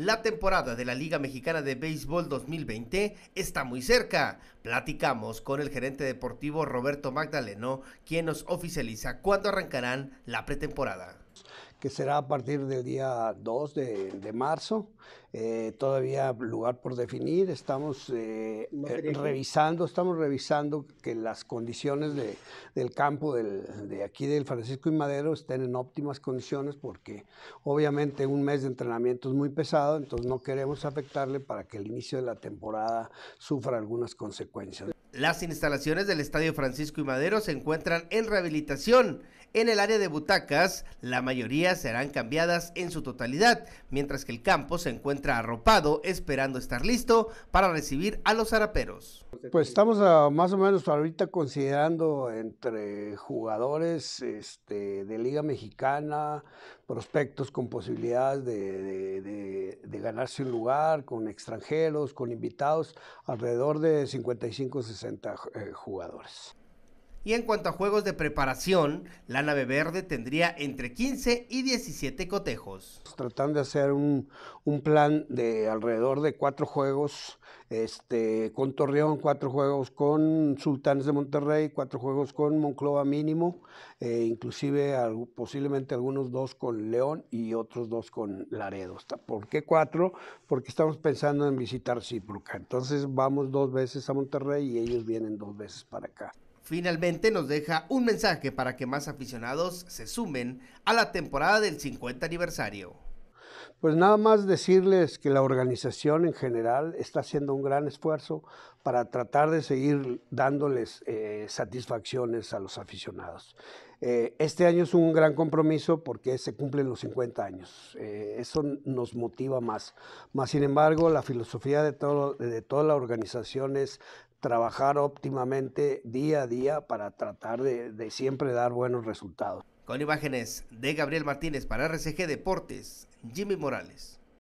La temporada de la Liga Mexicana de Béisbol 2020 está muy cerca. Platicamos con el gerente deportivo Roberto Magdaleno, quien nos oficializa cuándo arrancarán la pretemporada que será a partir del día 2 de, marzo. Eh, todavía lugar por definir. Estamos eh, eh, revisando, estamos revisando que las condiciones del campo de aquí del Francisco y Madero estén en óptimas condiciones porque obviamente un mes de entrenamiento es muy pesado, entonces no queremos afectarle para que el inicio de la temporada sufra algunas consecuencias. Las instalaciones del Estadio Francisco y Madero se encuentran en rehabilitación. En el área de butacas, la mayoría serán cambiadas en su totalidad, mientras que el campo se encuentra arropado esperando estar listo para recibir a los araperos. Pues estamos más o menos ahorita considerando entre jugadores este, de Liga Mexicana, prospectos con posibilidades de, ganarse un lugar, con extranjeros, con invitados, alrededor de 55-60 60 eh, jugadores. Y en cuanto a juegos de preparación, la nave verde tendría entre 15 y 17 cotejos. Tratando de hacer un, un plan de alrededor de cuatro juegos este, con Torreón, cuatro juegos con Sultanes de Monterrey, cuatro juegos con Monclova mínimo, eh, inclusive posiblemente algunos dos con León y otros dos con Laredo. ¿Por qué cuatro? Porque estamos pensando en visitar Cipruca. Entonces vamos dos veces a Monterrey y ellos vienen dos veces para acá. Finalmente nos deja un mensaje para que más aficionados se sumen a la temporada del 50 aniversario. Pues nada más decirles que la organización en general está haciendo un gran esfuerzo para tratar de seguir dándoles eh, satisfacciones a los aficionados. Eh, este año es un gran compromiso porque se cumplen los 50 años. Eh, eso nos motiva más. Más sin embargo, la filosofía de, toda la organización es trabajar óptimamente día a día para tratar de siempre dar buenos resultados. Con imágenes de Gabriel Martínez para RCG Deportes, Jimmy Morales.